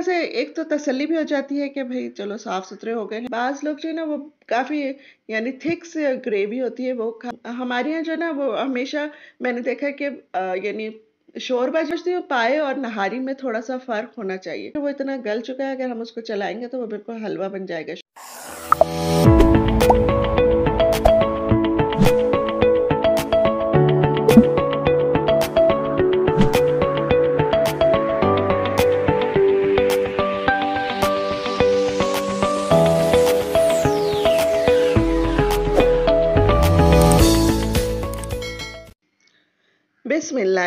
तरह से एक तो तसल्ली भी हो जाती है कि भाई चलो साफ सुथरे हो गए हैं बाज लोग जो है ना वो काफ़ी यानी थिक से ग्रेवी होती है वो हमारे यहाँ जो है ना वो हमेशा मैंने देखा कि यानी शोरबा सोचती हूँ पाए और नहारी में थोड़ा सा फर्क होना चाहिए वो इतना गल चुका है अगर हम उसको चलाएंगे तो वो बिल्कुल हलवा बन जाएगा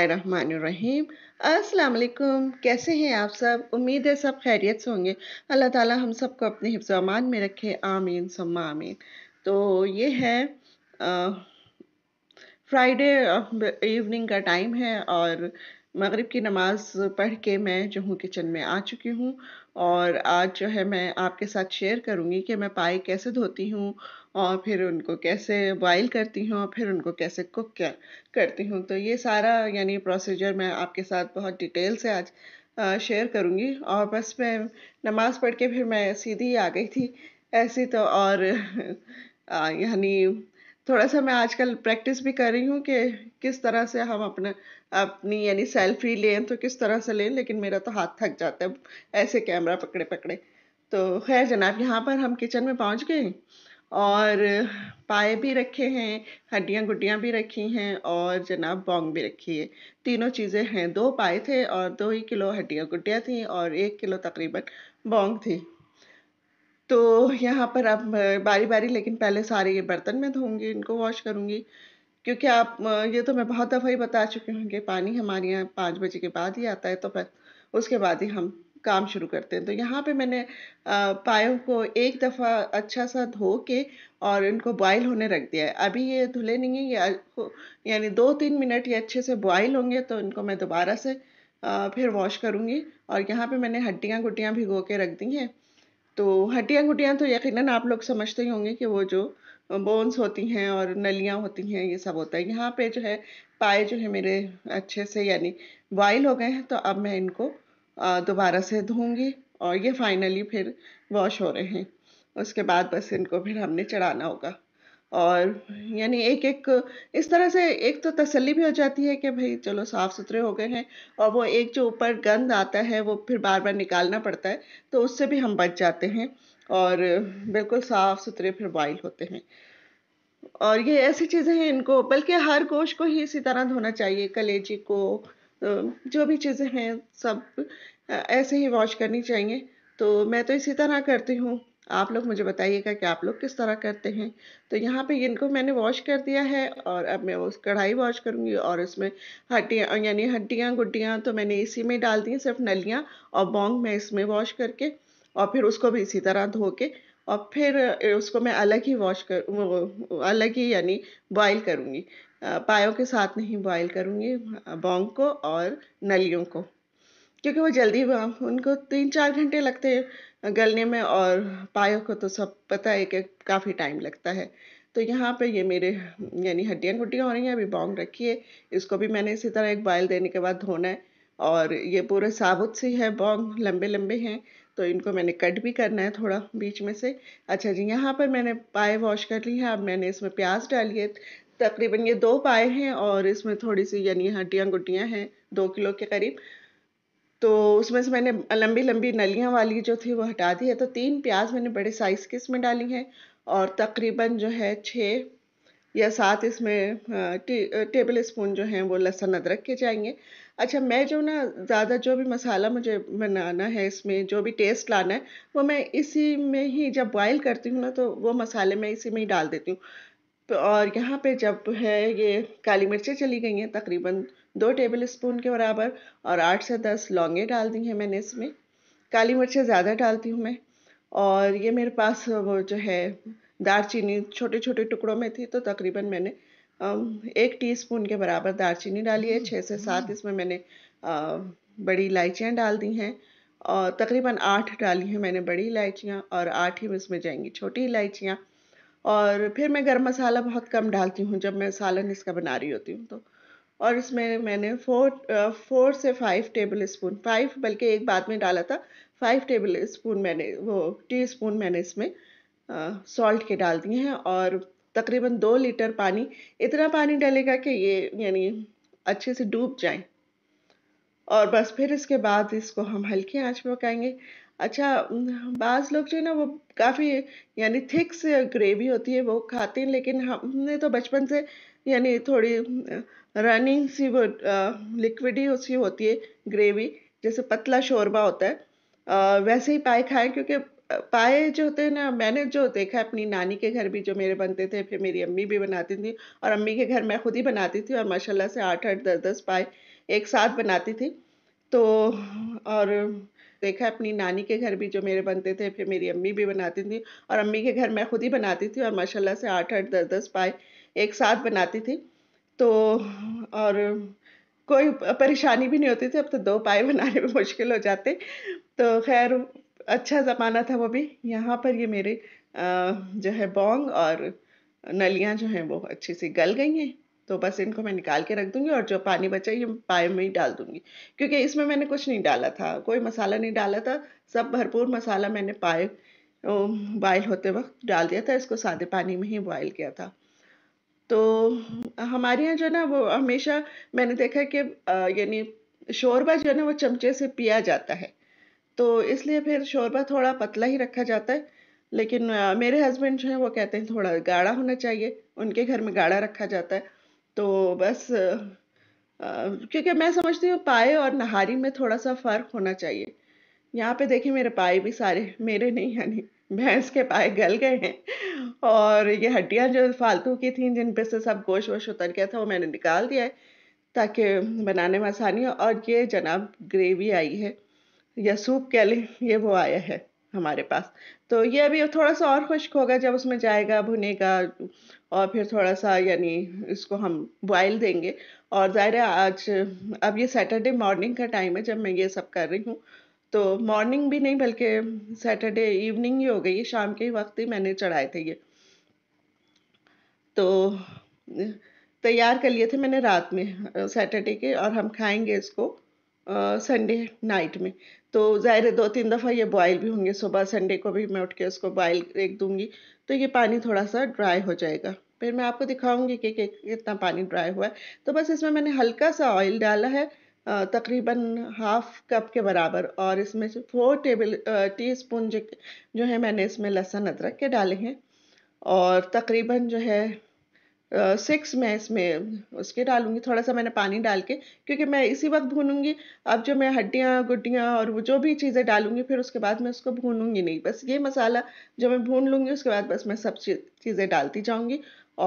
बिस्मिल्लाहिर्रहमानिर्रहीम अस्सलाम वालेकुम कैसे हैं आप सब उम्मीद है सब खैरियत से होंगे अल्लाह ताला हम सबको अपने हिफ्ज अमान में रखे आमीन सम्मा आमीन तो ये है फ्राइडे इवनिंग का टाइम है और मगरिब की नमाज़ पढ़ के मैं जहू किचन में आ चुकी हूँ और आज जो है मैं आपके साथ शेयर करूँगी कि मैं पाए कैसे धोती हूँ और फिर उनको कैसे बॉईल करती हूँ और फिर उनको कैसे कुक करती हूँ तो ये सारा यानी प्रोसीजर मैं आपके साथ बहुत डिटेल से आज शेयर करूँगी और बस मैं नमाज़ पढ़ के फिर मैं सीधी ही आ गई थी ऐसी तो और यानी थोड़ा सा मैं आजकल प्रैक्टिस भी कर रही हूँ कि किस तरह से हम अपने अपनी यानी सेल्फी लें तो किस तरह से लें लेकिन मेरा तो हाथ थक जाता है ऐसे कैमरा पकड़े पकड़े तो खैर जनाब यहाँ पर हम किचन में पहुँच गए और पाए भी रखे हैं हड्डियाँ गुड्डियाँ भी रखी हैं और जनाब बोंग भी रखी है तीनों चीज़ें हैं दो पाए थे और दो ही किलो हड्डियाँ गुड्डियाँ थी और एक किलो तकरीबन बोंग थी तो यहाँ पर आप बारी बारी लेकिन पहले सारे ये बर्तन मैं धोऊंगी इनको वॉश करूँगी क्योंकि आप ये तो मैं बहुत दफ़ा ही बता चुकी हूँ कि पानी हमारे यहाँ पाँच बजे के बाद ही आता है तो उसके बाद ही हम काम शुरू करते हैं तो यहाँ पे मैंने पायों को एक दफ़ा अच्छा सा धो के और इनको बॉयल होने रख दिया है अभी ये धुले नहीं है या यानी दो तीन मिनट ये अच्छे से बॉयल होंगे तो इनको मैं दोबारा से फिर वॉश करूँगी और यहाँ पे मैंने हड्डियाँ गुटियाँ भिगो के रख दी हैं तो हड्डियाँ गुटियाँ तो यकीनन आप लोग समझते ही होंगे कि वो जो बोन्स होती हैं और नलियाँ होती हैं ये सब होता है यहाँ पे जो है पाए जो है मेरे अच्छे से यानी बॉयल हो गए हैं तो अब मैं इनको दोबारा से धोऊंगी और ये फाइनली फिर वॉश हो रहे हैं उसके बाद बस इनको फिर हमने चढ़ाना होगा और यानी एक एक इस तरह से एक तो तसल्ली भी हो जाती है कि भाई चलो साफ़ सुथरे हो गए हैं और वो एक जो ऊपर गंद आता है वो फिर बार बार निकालना पड़ता है तो उससे भी हम बच जाते हैं और बिल्कुल साफ़ सुथरे फिर बॉयल होते हैं और ये ऐसी चीज़ें हैं इनको बल्कि हर गोश को ही इसी तरह धोना चाहिए कलेजी को जो भी चीज़ें हैं सब ऐसे ही वॉश करनी चाहिए तो मैं तो इसी तरह करती हूँ आप लोग मुझे बताइएगा कि आप लोग किस तरह करते हैं तो यहाँ पे इनको मैंने वॉश कर दिया है और अब मैं उस कढ़ाई वॉश करूँगी और उसमें हड्डियाँ यानी हड्डियाँ गुड्डियाँ तो मैंने इसी में डाल दी सिर्फ नलियाँ और बोंग मैं इसमें वॉश करके और फिर उसको भी इसी तरह धो के और फिर उसको मैं अलग ही वॉश कर अलग ही यानी बॉयल करूँगी पायों के साथ नहीं बॉयल करूँगी बोंग को और नलियों को क्योंकि वो जल्दी उनको तीन चार घंटे लगते हैं गलने में और पायों को तो सब पता है कि काफ़ी टाइम लगता है तो यहाँ पे ये मेरे यानी हड्डियाँ गुड्डियाँ हो रही हैं अभी बॉन्ग रखी है इसको भी मैंने इसी तरह एक बॉयल देने के बाद धोना है और ये पूरे साबुत सी है बॉन्ग लंबे लंबे हैं तो इनको मैंने कट भी करना है थोड़ा बीच में से अच्छा जी यहाँ पर मैंने पाए वॉश कर ली है अब मैंने इसमें प्याज डाली है तकरीबन ये दो पाए हैं और इसमें थोड़ी सी यानी हड्डियाँ गुड्डियाँ हैं दो किलो के करीब तो उसमें से मैंने लंबी लंबी नलियाँ वाली जो थी वो हटा दी है तो तीन प्याज मैंने बड़े साइज़ की इसमें डाली हैं और तकरीबन जो है छः या सात इसमें टे, टेबल स्पून जो हैं वो लहसुन अदरक के जाएंगे अच्छा मैं जो ना ज़्यादा जो भी मसाला मुझे बनाना है इसमें जो भी टेस्ट लाना है वो मैं इसी में ही जब बॉयल करती हूँ ना तो वो मसाले मैं इसी में ही डाल देती हूँ और यहाँ पे जब है ये काली मिर्चें चली गई हैं तकरीबन दो टेबल स्पून के बराबर और आठ से दस लौंगे डाल दी हैं मैंने इसमें काली मिर्चें ज़्यादा डालती हूँ मैं और ये मेरे पास वो जो है दारचीनी छोटे छोटे टुकड़ों में थी तो तकरीबन मैंने एक टीस्पून के बराबर दारचीनी डाली है छः से सात हम्म। इसमें मैंने बड़ी इलायचियाँ डाल दी हैं और तकरीबन आठ डाली हैं मैंने बड़ी इलायचियाँ और आठ ही इसमें जाएंगी छोटी इलायचियाँ और फिर मैं गर्म मसाला बहुत कम डालती हूँ जब मैं सालन इसका बना रही होती हूँ तो और इसमें मैंने फोर फोर से फाइव टेबल स्पून फाइव बल्कि एक बाद में डाला था फाइव टेबल स्पून मैंने वो टी स्पून मैंने इसमें सॉल्ट के डाल दिए हैं और तकरीबन दो लीटर पानी इतना पानी डलेगा कि ये यानी अच्छे से डूब जाए और बस फिर इसके बाद इसको हम हल्की आंच में पकाएंगे अच्छा बाज़ लोग जो है ना वो काफ़ी यानी थिक से ग्रेवी होती है वो खाते हैं लेकिन हमने तो बचपन से यानी थोड़ी रनिंग सी वो लिक्विड ही उसकी होती है ग्रेवी जैसे पतला शोरबा होता है वैसे ही पाए खाएं क्योंकि पाए जो होते हैं ना मैंने जो देखा है अपनी नानी के घर भी जो मेरे बनते थे फिर मेरी अम्मी भी बनाती थी और अम्मी के घर मैं खुद ही बनाती थी और माशाला से आठ आठ दस दस पाए एक साथ बनाती थी तो और देखा है अपनी नानी के घर भी जो मेरे बनते थे फिर मेरी अम्मी भी बनाती थी और अम्मी के घर मैं खुद ही बनाती थी और माशाला से आठ आठ दस दस पाए एक साथ बनाती थी तो और कोई परेशानी भी नहीं होती थी अब तो दो पाए बनाने में मुश्किल हो जाते तो खैर अच्छा ज़माना था वो भी यहाँ पर ये मेरे जो है बोंग और नलियाँ जो हैं वो अच्छी सी गल गई हैं तो बस इनको मैं निकाल के रख दूंगी और जो पानी बचा ये पाए में ही डाल दूंगी क्योंकि इसमें मैंने कुछ नहीं डाला था कोई मसाला नहीं डाला था सब भरपूर मसाला मैंने पाए बॉयल होते वक्त डाल दिया था इसको सादे पानी में ही बॉयल किया था तो हमारे यहाँ जो है ना वो हमेशा मैंने देखा कि यानी शोरबा जो है ना वो चमचे से पिया जाता है तो इसलिए फिर शोरबा थोड़ा पतला ही रखा जाता है लेकिन आ, मेरे हस्बैंड जो हैं वो कहते हैं थोड़ा गाढ़ा होना चाहिए उनके घर में गाढ़ा रखा जाता है तो बस आ, क्योंकि मैं समझती हूँ पाए और नहारी में थोड़ा सा फ़र्क होना चाहिए यहाँ पे देखिए मेरे पाए भी सारे मेरे नहीं यानी भैंस के पाए गल गए हैं और ये हड्डियाँ जो फालतू की थी जिन पे से सब गोश वोश उतर गया था वो मैंने निकाल दिया है ताकि बनाने में आसानी हो और ये जनाब ग्रेवी आई है या सूप कह लें ये वो आया है हमारे पास तो ये अभी थोड़ा सा और खुश्क होगा जब उसमें जाएगा भुनेगा और फिर थोड़ा सा यानी इसको हम बॉयल देंगे और ज़ाहिर है आज अब ये सैटरडे मॉर्निंग का टाइम है जब मैं ये सब कर रही हूँ तो मॉर्निंग भी नहीं बल्कि सैटरडे इवनिंग ही हो गई शाम के वक्त ही मैंने चढ़ाए थे ये तो तैयार कर लिए थे मैंने रात में सैटरडे के और हम खाएंगे इसको संडे नाइट में तो ज़ाहिर है दो तीन दफ़ा ये बॉयल भी होंगे सुबह संडे को भी मैं उठ के उसको बॉयल रेख दूंगी तो ये पानी थोड़ा सा ड्राई हो जाएगा फिर मैं आपको दिखाऊंगी कि कितना पानी ड्राई हुआ है तो बस इसमें मैंने हल्का सा ऑयल डाला है तकरीबन हाफ कप के बराबर और इसमें से फोर टेबल टी स्पून जो, जो है मैंने इसमें लहसुन अदरक के डाले हैं और तकरीबन जो है सिक्स मैं इसमें उसके डालूंगी थोड़ा सा मैंने पानी डाल के क्योंकि मैं इसी वक्त भूनूंगी अब जो मैं हड्डियाँ गुड्डियाँ और वो जो भी चीज़ें डालूंगी फिर उसके बाद मैं उसको भूनूंगी नहीं बस ये मसाला जो मैं भून लूँगी उसके बाद बस मैं सब चीज़ें डालती जाऊँगी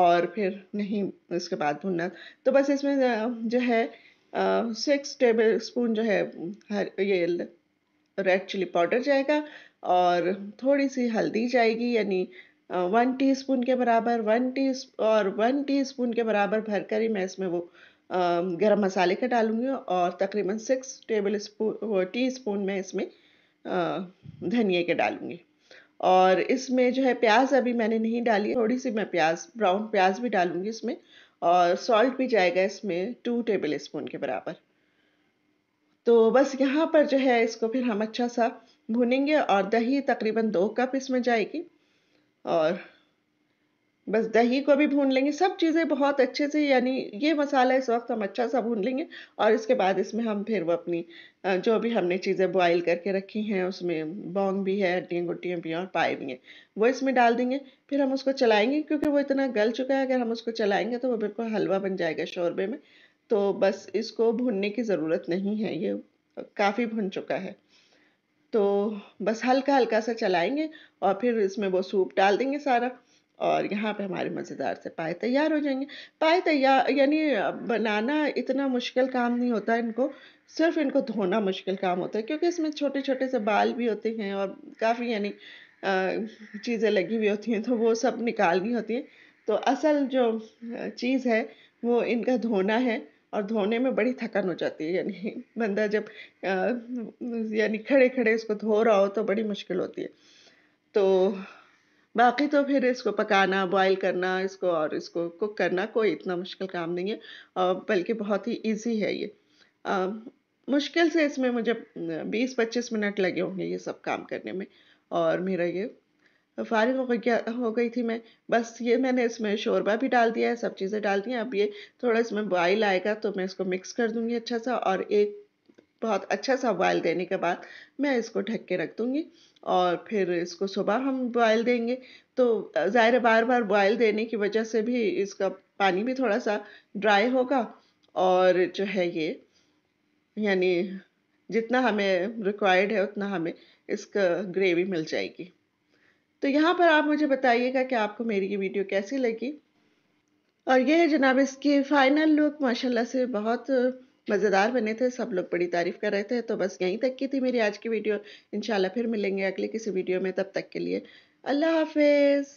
और फिर नहीं उसके बाद भूनना तो बस इसमें जो है सिक्स टेबल स्पून जो है ये रेड चिली पाउडर जाएगा और थोड़ी सी हल्दी जाएगी यानी वन टीस्पून के बराबर वन टी और वन टीस्पून के बराबर भरकर ही मैं इसमें वो गरम मसाले का डालूंगी और तकरीबन six tablespoon teaspoon में इसमें धनिए के डालूंगी और इसमें जो है प्याज अभी मैंने नहीं डाली थोड़ी सी मैं प्याज ब्राउन प्याज भी डालूंगी इसमें और सॉल्ट भी जाएगा इसमें टू टेबल स्पून के बराबर तो बस यहाँ पर जो है इसको फिर हम अच्छा सा भुनेंगे और दही तकरीबन दो कप इसमें जाएगी और बस दही को भी भून लेंगे सब चीज़ें बहुत अच्छे से यानी ये मसाला इस वक्त हम अच्छा सा भून लेंगे और इसके बाद इसमें हम फिर वो अपनी जो भी हमने चीज़ें बॉईल करके रखी हैं उसमें बॉन्ग भी है हड्डियाँ गुट्टियाँ भी हैं और पाए भी हैं वो इसमें डाल देंगे फिर हम उसको चलाएंगे क्योंकि वो इतना गल चुका है अगर हम उसको चलाएँगे तो वो बिल्कुल हलवा बन जाएगा शौरबे में तो बस इसको भूनने की ज़रूरत नहीं है ये काफ़ी भुन चुका है तो बस हल्का हल्का सा चलाएँगे और फिर इसमें वो सूप डाल देंगे सारा और यहाँ पे हमारे मज़ेदार से पाए तैयार हो जाएंगे पाए तैयार यानी बनाना इतना मुश्किल काम नहीं होता इनको सिर्फ इनको धोना मुश्किल काम होता है क्योंकि इसमें छोटे छोटे से बाल भी होते हैं और काफ़ी यानी चीज़ें लगी हुई होती हैं तो वो सब निकालनी होती हैं तो असल जो चीज़ है वो इनका धोना है और धोने में बड़ी थकन हो जाती है यानी बंदा जब यानी खड़े खड़े इसको धो रहा हो तो बड़ी मुश्किल होती है तो बाकी तो फिर इसको पकाना बॉईल करना इसको और इसको कुक करना कोई इतना मुश्किल काम नहीं है बल्कि बहुत ही इजी है ये आ, मुश्किल से इसमें मुझे 20-25 मिनट लगे होंगे ये सब काम करने में और मेरा ये फारिग हो गया हो गई थी मैं बस ये मैंने इसमें शोरबा भी डाल दिया है सब चीज़ें डाल दी हैं अब ये थोड़ा इसमें बॉयल आएगा तो मैं इसको मिक्स कर दूँगी अच्छा सा और एक बहुत अच्छा सा बॉयल देने के बाद मैं इसको ढक के रख दूँगी और फिर इसको सुबह हम बॉयल देंगे तो ज़ाहिर बार बार बॉयल देने की वजह से भी इसका पानी भी थोड़ा सा ड्राई होगा और जो है ये यानी जितना हमें रिक्वायर्ड है उतना हमें इसका ग्रेवी मिल जाएगी तो यहाँ पर आप मुझे बताइएगा कि आपको मेरी ये वीडियो कैसी लगी और यह है जनाब इसकी फ़ाइनल लुक माशाल्लाह से बहुत मज़ेदार बने थे सब लोग बड़ी तारीफ़ कर रहे थे तो बस यहीं तक की थी मेरी आज की वीडियो इन फिर मिलेंगे अगले किसी वीडियो में तब तक के लिए अल्लाह हाफिज़